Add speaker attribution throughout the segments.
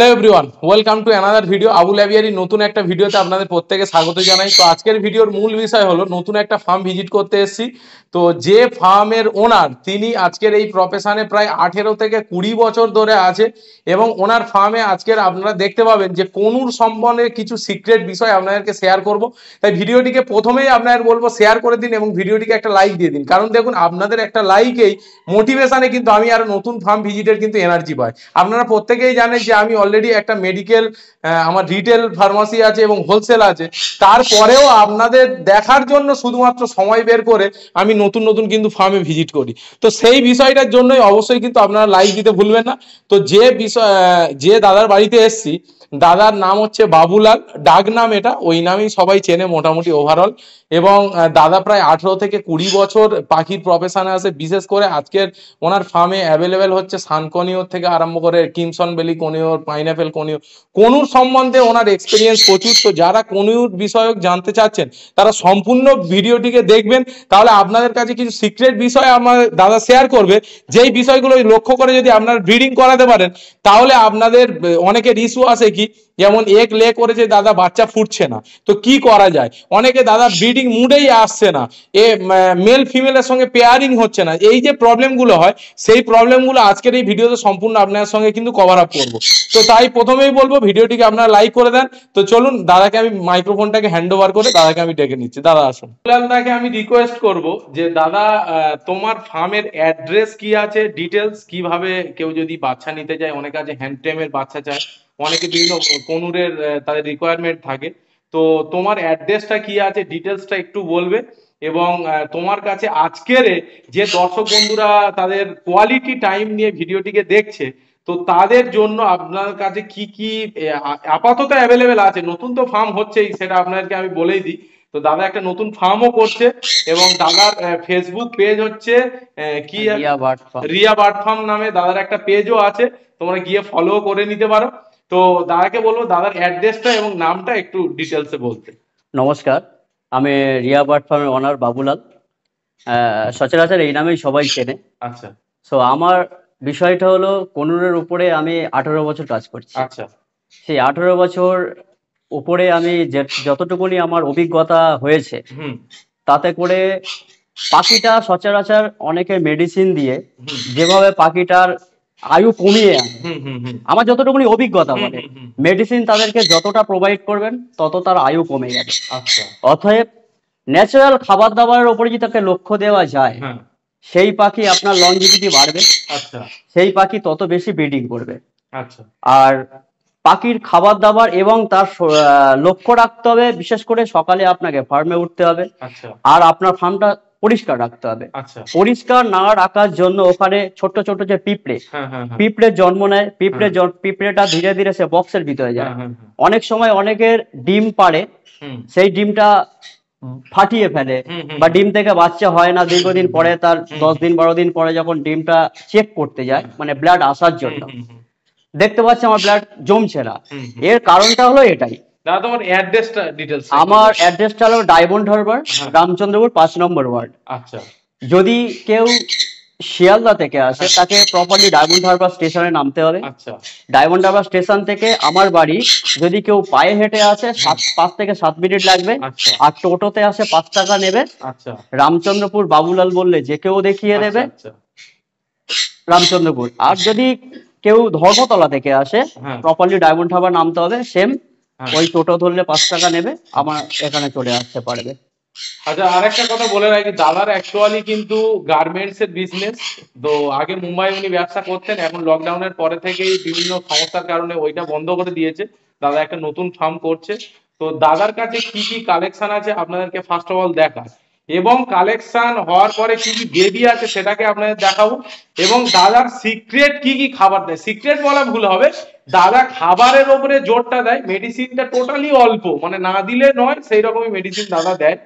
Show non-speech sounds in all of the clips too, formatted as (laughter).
Speaker 1: Hello everyone welcome to another video আবুল আবিয়ারি নতুন একটা ভিডিওতে আপনাদের প্রত্যেকে স্বাগত জানাই তো আজকের ভিডিওর মূল বিষয় হলো নতুন একটা ফার্ম ভিজিট করতে এসেছি তো যে ফার্মের ওনার তিনি আজকের এই প্রফেশনে প্রায় আঠেরো থেকে কুড়ি বছর ধরে আছে এবং ওনার ফার্মে আজকের আপনারা দেখতে পাবেন যে কোনুর সম্বন্ধে কিছু সিক্রেট বিষয় আপনাদেরকে শেয়ার করব তাই ভিডিওটিকে প্রথমেই আপনাদের বলবো শেয়ার করে দিন এবং ভিডিওটিকে একটা লাইক দিয়ে দিন কারণ দেখুন আপনাদের একটা লাইকেই মোটিভেশানে কিন্তু আমি আরও নতুন ফার্ম ভিজিটের কিন্তু এনার্জি পাই আপনারা প্রত্যেকেই জানেন যে আমি অলরেডি একটা মেডিকেল আমার রিটেল ফার্মাসি আছে এবং হোলসেল আছে তারপরেও আপনাদের দেখার জন্য শুধুমাত্র সময় বের করে আমি নতুন নতুন কিন্তু ফার্মে ভিজিট করি তো সেই বিষয়টার জন্যই অবশ্যই কিন্তু আপনারা লাইক দিতে ভুলবেন না তো যে বিষয় যে দাদার বাড়িতে এসছি দাদার নাম হচ্ছে বাবুলাল ডাক নাম এটা ওই নামেই সবাই চেনে মোটামুটি ওভারঅল এবং দাদা প্রায় আঠেরো থেকে কুড়ি বছর পাখির প্রফেশনে আছে বিশেষ করে আজকের ওনার ফার্মে অ্যাভেলেবেল হচ্ছে সানকনিওর থেকে আরম্ভ করে কিমসন বেলি কনিওর পাইনাপেল কনিওর কনুর সম্বন্ধে ওনার এক্সপিরিয়েন্স প্রচুর তো যারা কনিউর বিষয়ক জানতে চাচ্ছেন তারা সম্পূর্ণ ভিডিওটিকে দেখবেন তাহলে আপনাদের কাছে কিছু সিক্রেট বিষয় আমার দাদা শেয়ার করবে যেই বিষয়গুলো লক্ষ্য করে যদি আপনার ব্রিডিং করাতে পারেন তাহলে আপনাদের অনেকের ইস্যু আছে দেখি যেমন এক লে করেছে দাদা বাচ্চা ফুটছে না তো কি করা যায় অনেকে দাদা ব্রিডিং মুডেই আসছে না এ মেল ফিমেলের সঙ্গে পেয়ারিং হচ্ছে না এই যে প্রবলেমগুলো হয় সেই প্রবলেমগুলো আজকের এই ভিডিওতে সম্পূর্ণ আপনার সঙ্গে কিন্তু কভার আপ করবো তো তাই প্রথমেই বলবো ভিডিওটিকে আপনারা লাইক করে দেন তো চলুন দাদাকে আমি মাইক্রোফোনটাকে হ্যান্ড ওভার করে দাদাকে আমি ডেকে নিচ্ছি দাদা আসুন দাদাকে আমি রিকোয়েস্ট করব যে দাদা তোমার ফার্মের অ্যাড্রেস কি আছে ডিটেলস কিভাবে কেউ যদি বাচ্চা নিতে চায় অনেক আছে হ্যান্ড টেমের বাচ্চা চায় অনেকে বিভিন্ন কনুরের তাদের রিকোয়ারমেন্ট থাকে তো তোমার অ্যাড্রেসটা কি আছে ডিটেলসটা একটু বলবে এবং তোমার কাছে আজকের যে দর্শক বন্ধুরা তাদের কোয়ালিটি টাইম নিয়ে ভিডিওটিকে দেখছে তো তাদের জন্য আপনার কাছে কি কি আপাতত অ্যাভেলেবেল আছে নতুন তো ফার্ম হচ্ছেই সেটা আপনাদেরকে আমি বলেই দিই তো দাদা একটা নতুন ফার্মও করছে এবং দাদার ফেসবুক পেজ হচ্ছে কি রিয়া বার্ড ফার্ম নামে দাদার একটা পেজও আছে তোমরা গিয়ে ফলো করে নিতে পারো
Speaker 2: তো দাদাকে বলবো দাদার অ্যাড্রেসটা এবং নামটা একটু ডিটেলসে বলতে নমস্কার আমি রিয়া বার্ড ফার্মের ওনার বাবুলাল সচরাচর এই নামেই সবাই চেনে আচ্ছা সো আমার বিষয়টা হলো কনুরের উপরে আমি আঠারো বছর কাজ করছি আচ্ছা সেই আঠারো বছর উপরে আমি যতটুকুনি আমার অভিজ্ঞতা হয়েছে তাতে করে পাখিটা সচরাচর অনেকে মেডিসিন দিয়ে যেভাবে পাখিটার আয়ু কমিয়ে আমার যতটুকুনি অভিজ্ঞতা মানে মেডিসিন তাদেরকে যতটা প্রোভাইড করবেন তত তার আয়ু কমে যাবে আচ্ছা। অতএব ন্যাচারাল খাবার দাবারের উপরে যদি তাকে লক্ষ্য দেওয়া যায় হ্যাঁ। সেই পাখি আপনার লঞ্জিভিটি বাড়বে আচ্ছা। সেই পাখি তত বেশি ব্রিডিং করবে আচ্ছা। আর পাখির খাবার দাবার এবং তার লক্ষ্য রাখতে হবে বিশেষ করে সকালে আপনাকে ফার্মে উঠতে হবে আর আপনার ফার্মটা পরিষ্কার রাখতে হবে আচ্ছা। পরিষ্কার না রাখার জন্য ওখানে ছোট ছোট যে পিঁপড়ে হ্যাঁ, হ্যাঁ, হ্যাঁ। পিঁপড়ে জন্ম নেয় পিঁপড়ে পিঁপড়েটা ধীরে ধীরে সে বক্সের ভিতরে যায় অনেক সময় অনেকের ডিম পারে সেই ডিমটা ফাটিয়ে ফেলে বা ডিম থেকে বাচ্চা হয় না দীর্ঘদিন পরে তার দশ দিন বারো দিন পরে যখন ডিমটা চেক করতে যায় মানে ব্লাড আসার জন্য দেখতে পাচ্ছি আমার ব্লাড জমছে না এর কারণটা হলো এটাই
Speaker 1: দাদা তোমার অ্যাড্রেসটা ডিটেইলস আমার
Speaker 2: অ্যাড্রেসটা হলো ডায়মন্ড হারবার হ্যাঁ। রামচন্দ্রপুর পাঁচ নম্বর ওয়ার্ড আচ্ছা যদি কেউ শিয়ালদা থেকে আসে তাকে প্রপারলি ডায়মন্ড হারবার স্টেশনে নামতে হবে আচ্ছা ডায়মন্ড হারবার স্টেশন থেকে আমার বাড়ি যদি কেউ পায়ে হেঁটে আসে সাত পাঁচ থেকে সাত মিনিট লাগবে আচ্ছা। আর টোটোতে আসে পাঁচ টাকা নেবে আচ্ছা রামচন্দ্রপুর বাবুলাল বললে যে কেউ দেখিয়ে আচ্ছা, দেবে আচ্ছা। রামচন্দ্রপুর আর যদি কেউ ধর্মতলা থেকে আসে প্রপারলি ডায়মন্ড হারবার নামতে হবে সেম হ্যাঁ। ওই টোটো ধরলে পাঁচ টাকা নেবে আমার এখানে চলে আসতে পারবে
Speaker 1: আচ্ছা আর একটা কথা বলে রাখি দাদার অ্যাকচুয়ালি কিন্তু গার্মেন্টস এর বিজনেস তো আগে মুম্বাই উনি ব্যবসা করতেন এখন লকডাউনের পরে থেকেই বিভিন্ন সমস্যার কারণে ওইটা বন্ধ করে দিয়েছে দাদা একটা নতুন ফার্ম করছে তো দাদার কাছে কি কি কালেকশন আছে আপনাদেরকে ফার্স্ট অফ অল দেখা এবং কালেকশন হওয়ার পরে কি কি বেবি আছে সেটাকে আপনাদের দেখাবো এবং দাদার সিক্রেট কি কি খাবার দেয় সিক্রেট বলা ভুল হবে দাদা খাবারের ওপরে জোরটা দেয় মেডিসিনটা টোটালি অল্প মানে না দিলে নয় সেই রকমই মেডিসিন দাদা দেয়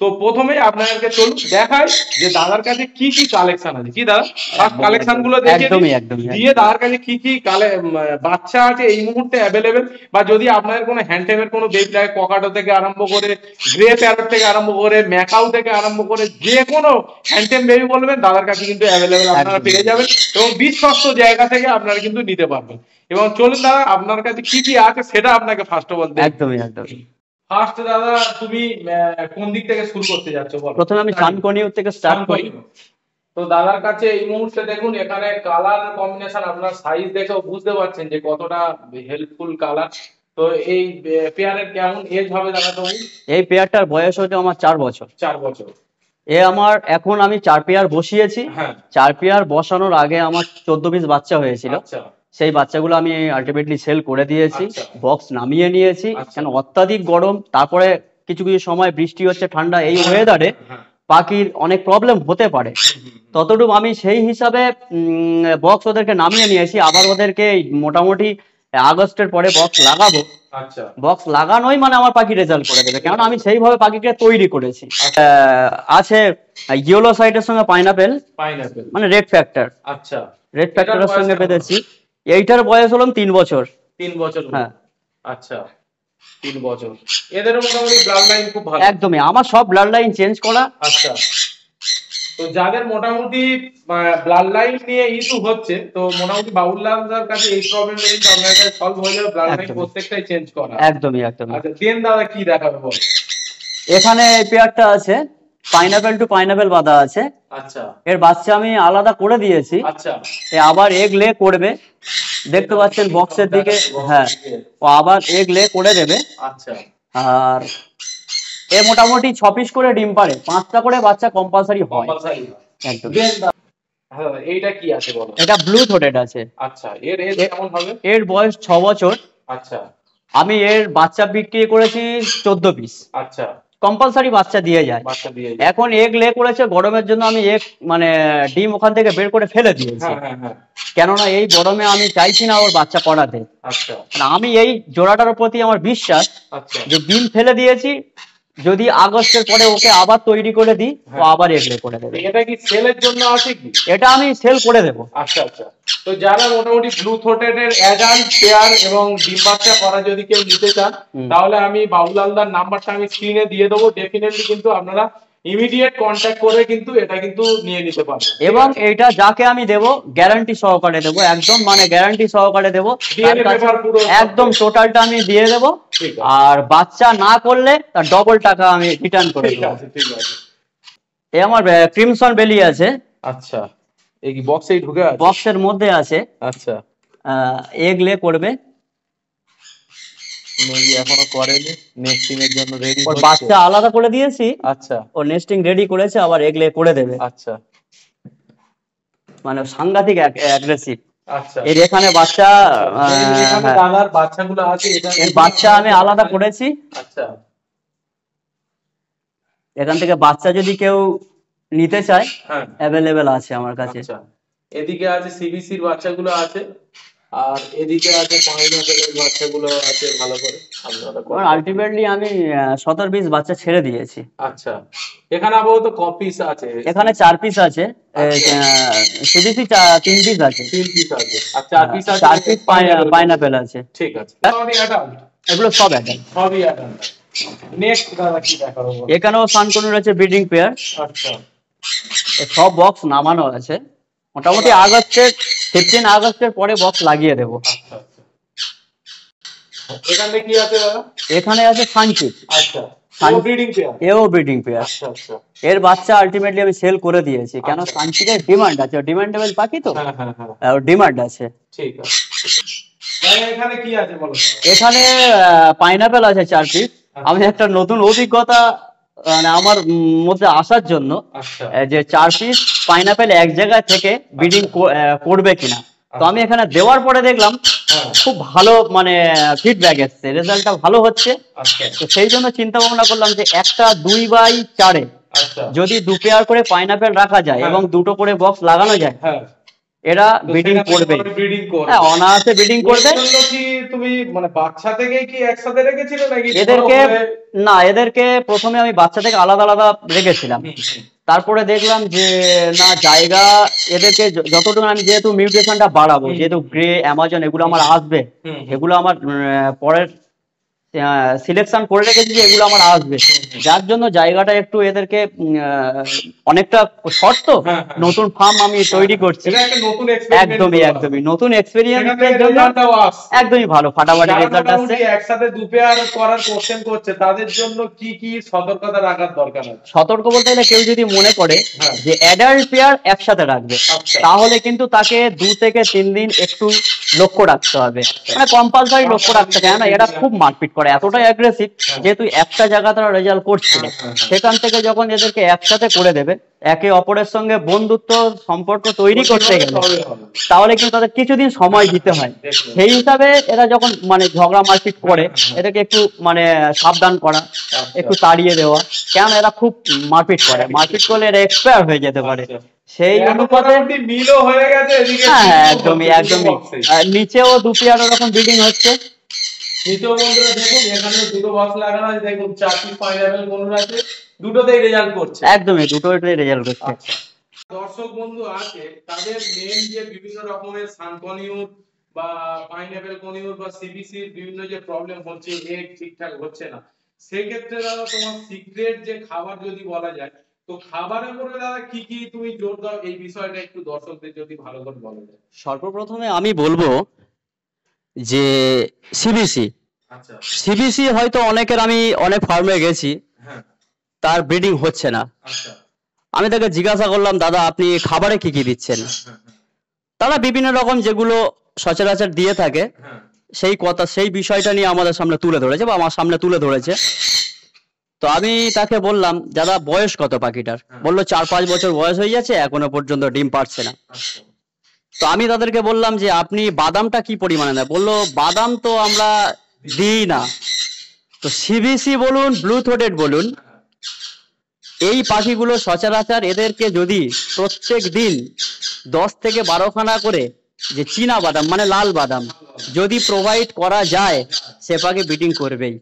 Speaker 1: তো প্রথমে আপনাদেরকে চলুন দেখাই যে দাদার কাছে কি কি কালেকশন আছে কি দাদা ফার্স্ট কালেকশন গুলো দেখে দিয়ে দাদার কাছে কি কি বাচ্চা আছে এই মুহূর্তে অ্যাভেলেবেল বা যদি আপনাদের কোনো হ্যান্ডটেমের কোনো বেবি লাগে ককাটো থেকে আরম্ভ করে গ্রে প্যারট থেকে আরম্ভ করে ম্যাকাউ থেকে আরম্ভ করে যে কোনো হ্যান্ডটেম বেবি বলবেন দাদার কাছে কিন্তু অ্যাভেলেবেল আপনারা পেয়ে যাবেন এবং বিশ্বস্ত জায়গা থেকে আপনারা কিন্তু নিতে পারবেন এবং চলুন দাদা আপনার কাছে কি কি আছে সেটা আপনাকে ফার্স্ট অফ অল
Speaker 2: একদমই একদমই
Speaker 1: ফার্স্ট দাদা তুমি কোন দিক থেকে শুরু করতে যাচ্ছ বলো প্রথমে
Speaker 2: আমি শানকনিউ থেকে স্টার্ট করি
Speaker 1: তো দাদার কাছে এই মুহূর্তে দেখুন এখানে কালার কম্বিনেশন আপনার সাইজ দেখেও বুঝতে পারছেন যে কতটা হেল্পফুল কালার তো এই পেয়ারের কেমন এজ হবে দাদা তুমি
Speaker 2: এই পেয়ারটার বয়স হচ্ছে আমার চার বছর চার বছর এ আমার এখন আমি চার পেয়ার বসিয়েছি হ্যাঁ। চার পেয়ার বসানোর আগে আমার চোদ্দ পিস বাচ্চা হয়েছিল আচ্ছা সেই বাচ্চাগুলো আমি আলটিমেটলি সেল করে দিয়েছি বক্স আচ্ছা। নামিয়ে নিয়েছি আচ্ছা। কেন অত্যাধিক গরম তারপরে কিছু কিছু সময় বৃষ্টি হচ্ছে ঠান্ডা এই ওয়েদারে হ্যাঁ। পাখির অনেক প্রবলেম হতে পারে ততটুকু আমি সেই হিসাবে বক্স ওদেরকে নামিয়ে নিয়েছি আবার ওদেরকে মোটামুটি আগস্টের পরে বক্স লাগাবো বক্স আচ্ছা। লাগানোই মানে আমার পাখি রেজাল্ট করে দেবে কারণ আমি সেইভাবে পাখিকে তৈরি করেছি আছে ইয়েলো সাইডের সঙ্গে পাইনাপেল মানে রেড ফ্যাক্টর আচ্ছা রেড ফ্যাক্টরের সঙ্গে পেতেছি এইটার বয়স হলাম তিন বছর তিন বছর হ্যাঁ
Speaker 1: আচ্ছা তিন বছর এদের মোটামুটি ব্লাড লাইন খুব ভালো
Speaker 2: একদমই আমার সব ব্লাড লাইন চেঞ্জ করা
Speaker 1: আচ্ছা তো যাদের মোটামুটি ব্লাড লাইন নিয়ে ইস্যু হচ্ছে তো মোটামুটি বাউল লামজার কাছে এই প্রবলেম কিন্তু আপনার কাছে সলভ হয়ে যাবে ব্লাড লাইন প্রত্যেকটাই চেঞ্জ করা একদমই একদমই আচ্ছা দেন দাদা কি দেখাবে বল
Speaker 2: এখানে পেয়ারটা আছে পাইনাপেল টু পাইনাপেল বাঁধা আছে আচ্ছা এর বাচ্চা আমি আলাদা করে দিয়েছি আচ্ছা এ আবার এগ লে করবে দেখতে পাচ্ছেন বক্সের দিকে হ্যাঁ ও আবার এগ লে করে দেবে আচ্ছা আর এ মোটামুটি ছ পিস করে ডিম পারে পাঁচটা করে বাচ্চা কম্পালসারি হয় একদম
Speaker 1: হ্যাঁ, এইটা কি আছে বলো এটা
Speaker 2: ব্লু আছে
Speaker 1: আচ্ছা এর এজ কেমন
Speaker 2: হবে এর বয়স 6 বছর আচ্ছা আমি এর বাচ্চা বিক্রি করেছি 14 পিস আচ্ছা কম্পালসারি বাচ্চা দিয়ে যায় এখন এগ লে করেছে গরমের জন্য আমি এক মানে ডিম ওখান থেকে বের করে ফেলে দিয়েছি হ্যাঁ, হ্যাঁ, হ্যাঁ। কেননা এই গরমে আমি চাইছি না ওর বাচ্চা পড়াতে আচ্ছা। মানে আমি এই জোড়াটার প্রতি আমার বিশ্বাস আচ্ছা। যে ডিম ফেলে দিয়েছি যদি আগস্টের পরে ওকে আবার তৈরি করে দিই তো হ্যাঁ। আবার এগ্রে করে দেবে
Speaker 1: এটা কি সেলের জন্য আছে কি এটা
Speaker 2: আমি সেল করে দেব
Speaker 1: আচ্ছা আচ্ছা তো যারা মোটামুটি ব্লু থ্রোটেড এর অ্যাডাল্ট পেয়ার এবং ডিম করা যদি কেউ নিতে চান তাহলে আমি বাবুলালদার নাম্বারটা আমি স্ক্রিনে দিয়ে দেবো ডেফিনেটলি কিন্তু আপনারা ইমিডিয়েট কন্ট্যাক্ট করে কিন্তু এটা কিন্তু নিয়ে নিতে পারবে
Speaker 2: এবং এটা যাকে আমি দেব গ্যারান্টি সহকারে দেব একদম মানে গ্যারান্টি সহকারে দেব একদম টোটালটা আমি দিয়ে দেব আর বাচ্চা না করলে তার ডবল টাকা আমি রিটার্ন করে দেব ঠিক আছে এ আমার ক্রিমসন বেলি আছে আচ্ছা এই বক্সেই ঢুকে আছে বক্সের মধ্যে আছে আচ্ছা এগলে করবে ইয়ে বাচ্চা আলাদা করে দিয়েছি আচ্ছা ও নেস্টিং রেডি করেছে আবার এগলে করে দেবে আচ্ছা মানে সাংঘাতিক আচ্ছা। হ্যাঁ, হ্যাঁ। বাচ্চা আমি আলাদা করেছি আচ্ছা এখান থেকে বাচ্চা যদি কেউ নিতে চায় অ্যাভেলেবেল আছে আমার কাছে আচ্ছা।
Speaker 1: এদিকে আছে সিবিসির বাচ্চাগুলো আছে আর এদিকে আছে বাচ্চাগুলো আছে ভালো করে আপনারা আলটিমেটলি
Speaker 2: আমি সতেরো বিশ বাচ্চা ছেড়ে দিয়েছি
Speaker 1: আচ্ছা এখানে আপাতত ক পিস আছে এখানে
Speaker 2: চার পিস আছে সুদেশি আচ্ছা। তিন পিস আছে তিন পিস আছে
Speaker 1: চার পিস চার পিস পাইনাপেল
Speaker 2: আছে ঠিক আছে এগুলো সব এখানেও আছে ব্রিডিং আচ্ছা। পেয়ার সব বক্স নামানো আছে মোটামুটি আগস্টের ফিফটিন আগস্টের পরে বক্স লাগিয়ে দেবো আচ্ছা, আচ্ছা।
Speaker 1: এখানে কি আছে
Speaker 2: এখানে আছে ফানচিপ আচ্ছা এও ব্রিডিং আচ্ছা, পেয়ার এর বাচ্চা আলটিমেটলি আমি সেল করে দিয়েছি কেন সানচিকের ডিমান্ড আছে ডিমান্ডেবল পাখি তো ডিমান্ড হ্যাঁ, হ্যাঁ, হ্যাঁ। আছে
Speaker 1: ঠিক আছে এখানে কি আছে
Speaker 2: বলো এখানে পাইনাপেল আছে চার পিস আমি একটা নতুন অভিজ্ঞতা মানে আমার মধ্যে আসার জন্য আচ্ছা। যে চার পিস পাইনাপেল এক জায়গা থেকে বিডিং করবে কিনা তো আমি এখানে দেওয়ার পরে দেখলাম হ্যাঁ। খুব ভালো মানে ফিডব্যাক এসছে রেজাল্টটা ভালো হচ্ছে আচ্ছা। তো সেই জন্য চিন্তা ভাবনা করলাম যে একটা দুই বাই চারে আচ্ছা। যদি দু পেয়ার করে পাইনাপেল রাখা যায় হ্যাঁ। এবং দুটো করে বক্স লাগানো যায় হ্যাঁ। এরা ব্রিডিং করবে হ্যাঁ অনায়াসে ব্রিডিং করবে তুমি মানে বাচ্চা
Speaker 1: থেকে কি একসাথে রেখেছিল নাকি এদেরকে
Speaker 2: না এদেরকে প্রথমে আমি বাচ্চা থেকে আলাদা আলাদা রেখেছিলাম তারপরে দেখলাম যে না জায়গা এদেরকে যতটুকু আমি যেহেতু মিউটেশনটা বাড়াবো যেহেতু গ্রে অ্যামাজন এগুলো আমার আসবে এগুলো আমার পরের সিলেকশন করে রেখেছি যে এগুলো আমার আসবে যার জন্য জায়গাটা একটু এদেরকে অনেকটা শর্ত তো হ্যাঁ, হ্যাঁ। নতুন ফার্ম আমি হ্যাঁ, তৈরি করছি একদমই একদমই নতুন এক্সপিরিয়েন্স একদমই ভালো ফাটাফাটি রেজাল্ট আসছে
Speaker 1: একসাথে দু পেয়ার করার কোশ্চেন করছে তাদের জন্য কি কি সতর্কতা রাখার দরকার আছে
Speaker 2: সতর্ক বলতে গেলে কেউ যদি মনে করে যে অ্যাডাল্ট পেয়ার একসাথে রাখবে আচ্ছা। তাহলে কিন্তু তাকে দু থেকে তিন দিন একটু লক্ষ্য রাখতে হবে আচ্ছা। মানে কম্পালসারি লক্ষ্য রাখতে হবে না এটা আচ্ছা। খুব মারপিট করে করে এতটাই অ্যাগ্রেসিভ তুই একটা জায়গা তারা রেজাল্ট করছিস সেখান থেকে যখন এদেরকে একসাথে করে দেবে একে অপরের সঙ্গে বন্ধুত্ব সম্পর্ক তৈরি করতে গেলে তাহলে কিন্তু তাদের কিছুদিন সময় দিতে হয় সেই হিসাবে এরা যখন মানে ঝগড়া মারপিট করে এদেরকে একটু মানে সাবধান করা একটু তাড়িয়ে দেওয়া কেন এরা খুব মারপিট করে মারপিট করলে এরা এক্সপায়ার হয়ে যেতে পারে সেই অনুপাতে মিলও হয়ে গেছে হ্যাঁ একদমই একদমই নিচেও দুটি আরো রকম বিল্ডিং হচ্ছে
Speaker 1: দ্বিতীয় বন্ধুরা দেখুন এখানে দুটো বক্স লাগানো আছে দেখুন চারটি লেভেল বন্ধুরা আছে দুটোতেই রেজাল্ট করছে
Speaker 2: একদমই দুটোতেই রেজাল্ট করছে আচ্ছা।
Speaker 1: দর্শক বন্ধু আছে তাদের মেন যে বিভিন্ন রকমের সানকনিউর বা পাইনাপেল কনিউর বা সিবিসি বিভিন্ন যে প্রবলেম হচ্ছে এ ঠিকঠাক হচ্ছে না সেক্ষেত্রে দাদা তোমার সিক্রেট যে খাবার যদি বলা যায় তো খাবারের মধ্যে দাদা কি কি তুমি জোর দাও এই বিষয়টা একটু দর্শকদের যদি ভালো করে বলা যায়
Speaker 2: সর্বপ্রথমে আমি বলবো যে সিবিসি সিবিসি আচ্ছা। হয়তো অনেকের আমি অনেক ফার্মে গেছি হ্যাঁ। তার ব্রিডিং হচ্ছে না আচ্ছা। আমি তাকে জিজ্ঞাসা করলাম দাদা আপনি খাবারে কি কি দিচ্ছেন হ্যাঁ, হ্যাঁ, তারা বিভিন্ন রকম যেগুলো সচরাচর দিয়ে থাকে সেই কথা সেই বিষয়টা নিয়ে আমাদের সামনে তুলে ধরেছে বা আমার সামনে তুলে ধরেছে তো আমি তাকে বললাম দাদা বয়স কত পাখিটার বললো চার পাঁচ বছর বয়স হয়ে যাচ্ছে এখনো পর্যন্ত ডিম পারছে না আচ্ছা। তো আমি তাদেরকে বললাম যে আপনি বাদামটা কি পরিমাণে নেয় বললো বাদাম তো আমরা দিই না তো সিবিসি বলুন ব্লু থ্রোটেড বলুন এই পাখিগুলো সচরাচর এদেরকে যদি প্রত্যেক দিন দশ থেকে বারোখানা করে যে চীনা বাদাম মানে লাল বাদাম যদি প্রোভাইড করা যায় সে পাখি বিটিং করবেই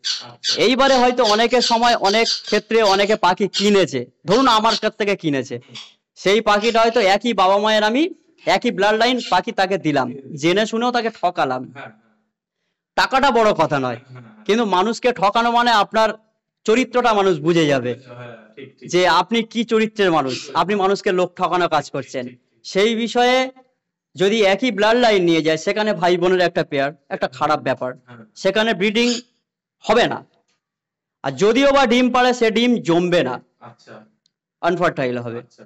Speaker 2: এইবারে হয়তো অনেকের সময় অনেক ক্ষেত্রে অনেকে পাখি কিনেছে ধরুন আমার কাছ থেকে কিনেছে সেই পাখিটা হয়তো একই বাবা মায়ের আমি একই ব্লাড লাইন পাখি তাকে দিলাম জেনে শুনেও তাকে ঠকালাম টাকাটা বড় কথা নয় কিন্তু মানুষকে ঠকানো মানে আপনার চরিত্রটা মানুষ বুঝে যাবে যে আপনি কি চরিত্রের মানুষ আপনি মানুষকে লোক ঠকানো কাজ করছেন সেই বিষয়ে যদি একই ব্লাড লাইন নিয়ে যায় সেখানে ভাই বোনের একটা পেয়ার একটা খারাপ ব্যাপার সেখানে ব্রিডিং হবে না আর যদিও বা ডিম পারে সে ডিম জমবে না আনফার্টাইল আচ্ছা। হবে আচ্ছা।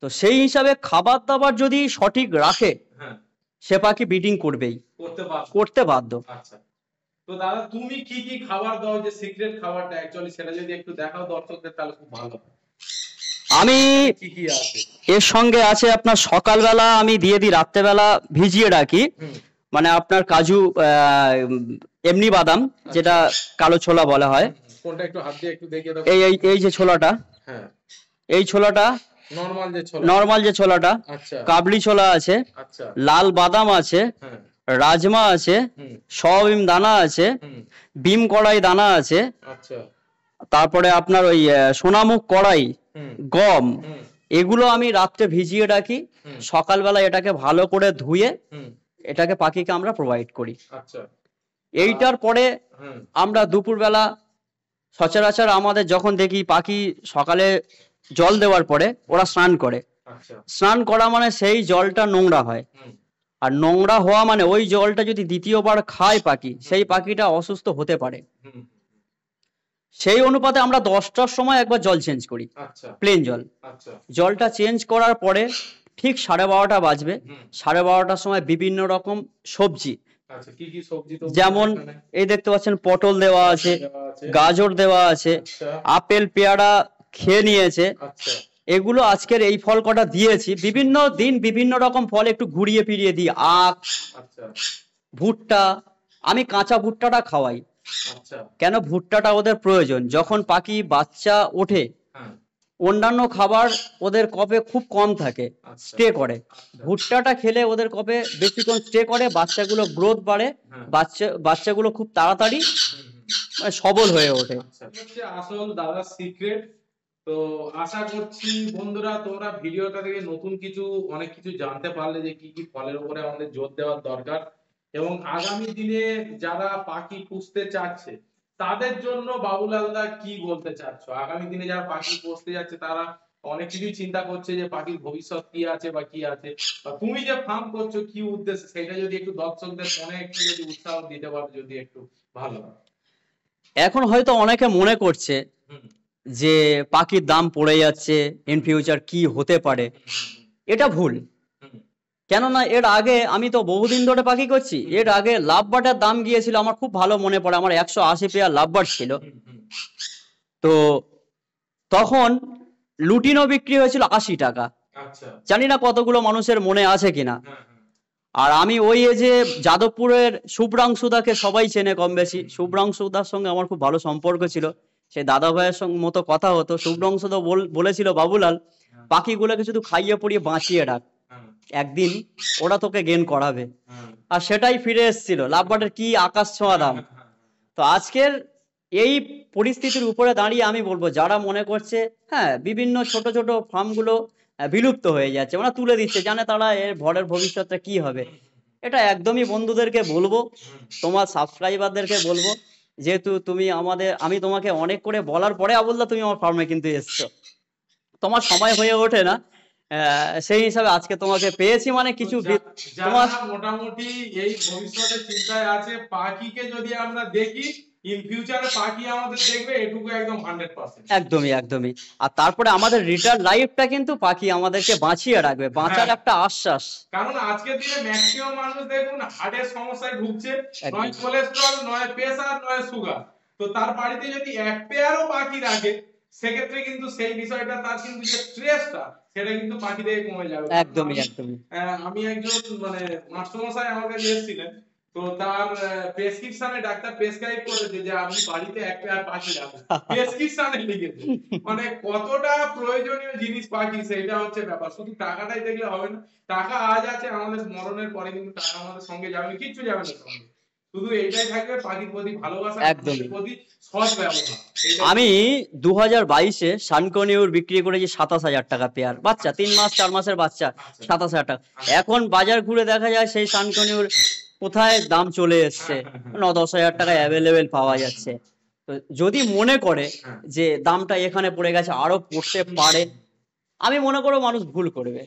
Speaker 2: তো সেই হিসাবে খাবার দাবার যদি সঠিক রাখে হ্যাঁ। সে পাখি ব্রিডিং করবেই করতে বাধ্য
Speaker 1: আচ্ছা। তো দাদা তুমি কি কি খাবার দাও যে সিক্রেট খাবারটা অ্যাকচুয়ালি সেটা যদি একটু দেখাও দর্শকদের তাহলে খুব ভালো
Speaker 2: আমি এর সঙ্গে আছে আপনার সকালবেলা আমি দিয়ে দিই রাত্রেবেলা ভিজিয়ে রাখি মানে আপনার কাজু এমনি বাদাম আচ্ছা। যেটা কালো ছোলা বলা হয়
Speaker 1: এই এই যে ছোলাটা হ্যাঁ।
Speaker 2: এই ছোলাটা নরমাল যে ছোলা নরমাল যে ছোলাটা আচ্ছা। কাবলি ছোলা আছে আচ্ছা। লাল বাদাম আছে হ্যাঁ। রাজমা আছে সয়াবিন দানা আছে বিম কড়াই দানা আছে আচ্ছা। তারপরে আপনার ওই সোনামুখ কড়াই গম এগুলো আমি রাত্রে ভিজিয়ে রাখি সকালবেলা এটাকে ভালো করে ধুয়ে এটাকে পাখিকে আমরা প্রোভাইড করি এইটার পরে আমরা দুপুরবেলা সচরাচর আমাদের যখন দেখি পাখি সকালে জল দেওয়ার পরে ওরা স্নান করে আচ্ছা। স্নান করা মানে সেই জলটা নোংরা হয় আর নোংরা হওয়া মানে ওই জলটা যদি দ্বিতীয়বার খায় পাখি সেই পাখিটা অসুস্থ হতে পারে সেই অনুপাতে আমরা দশটার সময় একবার জল চেঞ্জ করি প্লেন আচ্ছা। জল আচ্ছা। জলটা চেঞ্জ করার পরে ঠিক সাড়ে বারোটা বাজবে সাড়ে বারোটার সময় বিভিন্ন রকম সবজি যেমন এই দেখতে পাচ্ছেন পটল দেওয়া আছে গাজর দেওয়া আছে আপেল পেয়ারা খেয়ে নিয়েছে আচ্ছা। এগুলো আজকের এই ফল কটা দিয়েছি বিভিন্ন দিন বিভিন্ন রকম ফল একটু ঘুরিয়ে ফিরিয়ে দিই আখ আচ্ছা। ভুট্টা আমি কাঁচা ভুট্টাটা খাওয়াই আচ্ছা। কেন ভুট্টাটা ওদের প্রয়োজন যখন পাখি বাচ্চা ওঠে হ্যাঁ। অন্যান্য খাবার ওদের কপে খুব কম থাকে স্টে করে ভুট্টাটা খেলে ওদের কপে বেশিক্ষণ স্টে করে বাচ্চাগুলো গ্রোথ বাড়ে হ্যাঁ। বাচ্চা বাচ্চাগুলো খুব তাড়াতাড়ি মানে সবল হয়ে ওঠে
Speaker 1: আসল দাদা সিক্রেট তো আশা করছি বন্ধুরা তোমরা ভিডিওটা থেকে নতুন কিছু অনেক কিছু জানতে পারলে যে কি কি ফলের উপরে আমাদের জোর দেওয়ার দরকার এবং আগামী দিনে যারা পাখি পুষতে চাচ্ছে তাদের জন্য বাবুলালদা কি বলতে চাচ্ছ আগামী দিনে যারা পাখি পুষতে যাচ্ছে তারা অনেক কিছুই চিন্তা করছে যে পাখির ভবিষ্যৎ কি আছে বা কি আছে তুমি যে ফার্ম করছো কি উদ্দেশ্যে সেটা যদি একটু দর্শকদের মনে একটু যদি উৎসাহ দিতে পারো যদি একটু ভালো
Speaker 2: এখন হয়তো অনেকে মনে করছে যে পাখির দাম পড়ে যাচ্ছে ইন ফিউচার কি হতে পারে এটা ভুল কেননা এর আগে আমি তো বহুদিন ধরে পাখি করছি এর আগে লাভবাটার দাম গিয়েছিল আমার খুব ভালো মনে পড়ে আমার একশো আশি পেয়ার লাভবার ছিল তো তখন লুটিনও বিক্রি হয়েছিল আশি টাকা আচ্ছা। জানি না কতগুলো মানুষের মনে আছে কিনা হ্যাঁ, হ্যাঁ। আর আমি ওই এজে যাদবপুরের শুভ্রাংশুদাকে সবাই চেনে কম বেশি শুভ্রাংশুদার সঙ্গে আমার খুব ভালো সম্পর্ক ছিল সেই দাদা ভাইয়ের সঙ্গে মতো কথা হতো শুভ্রংশ তো বলেছিল বাবুলাল হ্যাঁ। পাখিগুলোকে শুধু খাইয়ে পড়িয়ে বাঁচিয়ে রাখ হ্যাঁ। একদিন ওরা তোকে গেন করাবে হ্যাঁ। আর সেটাই ফিরে এসেছিল লাভবাটের কি আকাশ ছোঁয়া দাম তো আজকের এই পরিস্থিতির উপরে দাঁড়িয়ে আমি বলবো যারা মনে করছে হ্যাঁ বিভিন্ন ছোট ছোট ফার্মগুলো বিলুপ্ত হয়ে যাচ্ছে ওরা তুলে দিচ্ছে জানে তারা এর ভরের ভবিষ্যৎটা কি হবে এটা একদমই বন্ধুদেরকে বলবো তোমার সাবস্ক্রাইবারদেরকে বলবো যেহেতু তুমি আমাদের আমি তোমাকে অনেক করে বলার পরে আবুল্লাহ তুমি আমার ফার্মে কিন্তু এসছো তোমার সময় হয়ে ওঠে না সেই হিসাবে আজকে তোমাকে পেয়েছি মানে কিছু তোমার
Speaker 1: মোটামুটি এই ভবিষ্যতের চিন্তায় আছে পাখিকে যদি আমরা দেখি ইন ফিউচারে পাখি আমাদের দেখবে এটুকু একদম 100%
Speaker 2: একদমই একদমই আর তারপরে আমাদের রিটার্ন লাইফটা কিন্তু পাখি আমাদেরকে বাঁচিয়ে রাখবে বাঁচার হ্যাঁ। একটা আশ্বাস
Speaker 1: কারণ আজকের দিনে ম্যাক্সিমাম মানুষ দেখুন হার্টের সমস্যায় ভুগছে নয় কোলেস্টেরল নয় প্রেসার নয় সুগার তো তার বাড়িতে যদি এক পেয়ারও পাখি রাখে সেক্ষেত্রে কিন্তু সেই বিষয়টা তার কিন্তু যে স্ট্রেসটা সেটা কিন্তু পাখি থেকে কমে যাবে একদমই একদমই আমি একজন মানে মাস্টারমশাই আমাকে কাছে তো তার প্রেসক্রিপশনে ডাক্তার প্রেসক্রাইব করেছে যে আপনি বাড়িতে এক পেয়ার পাখি রাখুন প্রেসক্রিপশনে লিখেছে মানে কতটা প্রয়োজনীয় জিনিস পাখি সেটা হচ্ছে ব্যাপার শুধু টাকাটাই দেখলে হবে না টাকা আজ আছে আমাদের মরণের পরে কিন্তু টাকা আমাদের সঙ্গে যাবে না কিচ্ছু যাবে না সঙ্গে শুধু পাখির প্রতি ভালোবাসা একদম প্রতি
Speaker 2: আমি দু হাজার বাইশে সানকনিউর বিক্রি করেছি সাতাশ হাজার টাকা পেয়ার বাচ্চা তিন মাস চার মাসের বাচ্চা আচ্ছা। সাতাশ হাজার টাকা এখন বাজার ঘুরে দেখা যায় সেই সানকনিউর কোথায় দাম চলে এসছে (laughs) ন দশ হাজার টাকায় অ্যাভেলেবেল পাওয়া যাচ্ছে তো যদি মনে করে যে দামটা এখানে পড়ে গেছে আরো পড়তে পারে আমি মনে করো মানুষ ভুল করবে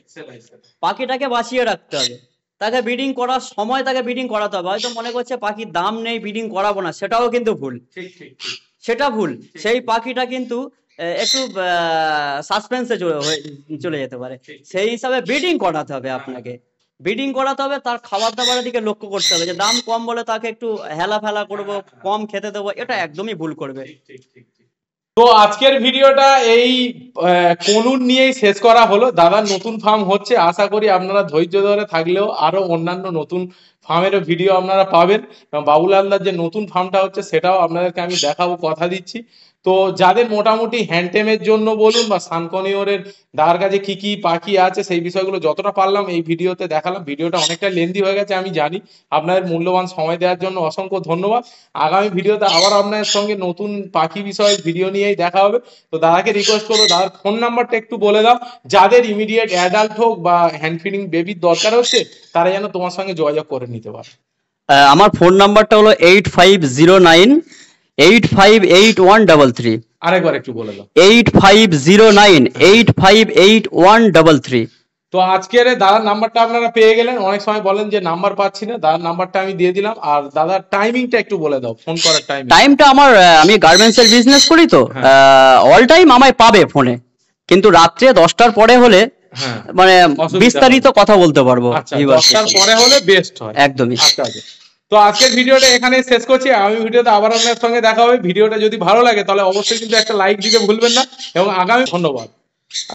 Speaker 2: পাখিটাকে বাঁচিয়ে রাখতে হবে তাকে বিডিং করার সময় তাকে বিডিং করাতে হবে হয়তো মনে করছে পাখির দাম নেই বিডিং করাবো না সেটাও কিন্তু ভুল সেটা ভুল সেই পাখিটা কিন্তু একটু সাসপেন্সে চলে যেতে পারে সেই হিসাবে বিডিং করাতে হবে আপনাকে ব্রিডিং করাতে হবে তার খাবার দাবারের দিকে লক্ষ্য করতে হবে যে দাম কম বলে তাকে একটু হেলা ফেলা করবো হ্যাঁ, হ্যাঁ। কম খেতে দেবো এটা একদমই ভুল করবে তো
Speaker 1: আজকের ভিডিওটা এই কনুন নিয়েই শেষ করা হলো দাদা নতুন ফার্ম হচ্ছে আশা করি আপনারা ধৈর্য ধরে থাকলেও আরো অন্যান্য নতুন ফার্মেরও ভিডিও আপনারা পাবেন এবং বাবুল হালদার যে নতুন ফার্মটা হচ্ছে সেটাও আপনাদেরকে আমি দেখাবো কথা দিচ্ছি তো যাদের মোটামুটি হ্যান্ডটেমের জন্য বলুন বা সানকনিওরের দার কাছে কি কী পাখি আছে সেই বিষয়গুলো যতটা পারলাম এই ভিডিওতে দেখালাম ভিডিওটা অনেকটা লেন্দি হয়ে গেছে আমি জানি আপনাদের মূল্যবান সময় দেওয়ার জন্য অসংখ্য ধন্যবাদ আগামী ভিডিওতে আবার আপনাদের সঙ্গে নতুন পাখি বিষয়ে ভিডিও নিয়েই দেখা হবে তো দাদাকে রিকোয়েস্ট করবো দাদার ফোন নাম্বারটা একটু বলে দাও যাদের ইমিডিয়েট অ্যাডাল্ট হোক বা হ্যান্ড ফিডিং বেবির দরকার হচ্ছে তারা যেন তোমার সঙ্গে যোগাযোগ করে নি নিতে পারে
Speaker 2: আমার ফোন নাম্বারটা হলো eight five zero nine eight five eight one double three
Speaker 1: আরেকবার একটু বলে দাও
Speaker 2: eight five zero nine eight five eight one double three
Speaker 1: তো আজকের দাদার নাম্বারটা আপনারা পেয়ে গেলেন অনেক সময় বলেন যে নাম্বার পাচ্ছি না দাদার নাম্বারটা আমি দিয়ে দিলাম আর দাদার টাইমিংটা একটু বলে দাও ফোন করার টাইম টাইমটা
Speaker 2: আমার আমি গার্মেন্টস এর বিজনেস করি তো অল হ্যাঁ। টাইম আমায় পাবে ফোনে কিন্তু রাত্রে দশটার পরে হলে হ্যাঁ। মানে বিস্তারিত কথা বলতে পারবো আচ্ছা, পরে হলে বেস্ট হয় একদমই আচ্ছা, আচ্ছা।
Speaker 1: তো আজকের ভিডিওটা এখানে শেষ করছি আমি ভিডিওতে আবার আপনার সঙ্গে দেখা হবে ভিডিওটা যদি ভালো লাগে তাহলে অবশ্যই কিন্তু একটা লাইক দিতে ভুলবেন না এবং আগামী ধন্যবাদ